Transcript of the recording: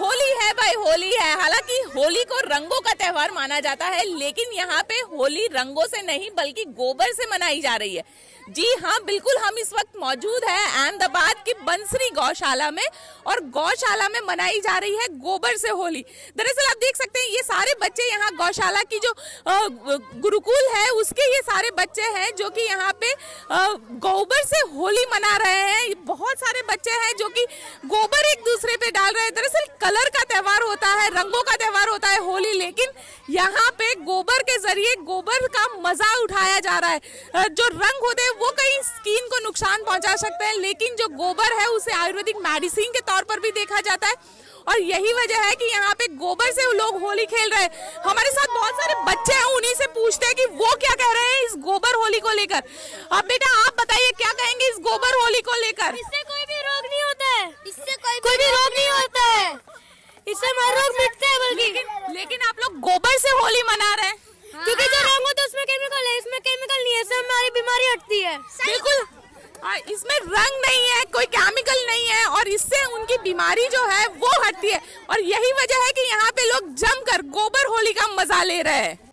होली है भाई होली है हालांकि होली को रंगों का त्यौहार माना जाता है लेकिन यहाँ पे होली रंगों से नहीं बल्कि गोबर से मनाई जा रही है जी हाँ बिल्कुल हम इस वक्त मौजूद है अहमदाबाद की बंसरी गौशाला में और गौशाला में मनाई जा रही है गोबर से होली दरअसल आप देख सकते हैं ये सारे बच्चे यहाँ गौशाला की जो गुरुकुल है उसके ये सारे बच्चे हैं जो कि यहाँ पे गोबर से होली मना रहे हैं बहुत सारे बच्चे हैं जो कि गोबर एक दूसरे पे डाल रहे हैं दरअसल कलर का त्यौहार होता है रंगों का त्यौहार होता है होली लेकिन यहाँ पे गोबर के जरिए गोबर का मजा उठाया जा रहा है जो रंग होते हैं वो कहीं स्किन को नुकसान पहुंचा सकते हैं लेकिन जो गोबर है उसे आयुर्वेदिक मेडिसिन के तौर पर भी देखा जाता है और यही वजह है कि यहाँ पे गोबर से लोग होली खेल रहे हैं हमारे साथ बहुत सारे बच्चे हैं उन्हीं से पूछते हैं कि वो क्या कह रहे हैं इस गोबर होली को लेकर अब बेटा आप बताइए क्या कहेंगे इस गोबर होली को लेकर खत्म मारो और मिटते हैं बल्कि लेकिन आप लोग गोबर से होली मना रहे हैं हाँ। क्योंकि जो रंग होता है उसमें केमिकल है इसमें केमिकल नहीं है इससे हमारी बीमारी हटती है बिल्कुल इसमें रंग नहीं है कोई केमिकल नहीं है और इससे उनकी बीमारी जो है वो हटती है और यही वजह है कि यहाँ पे लोग जमकर गोबर होली का मजा ले रहे हैं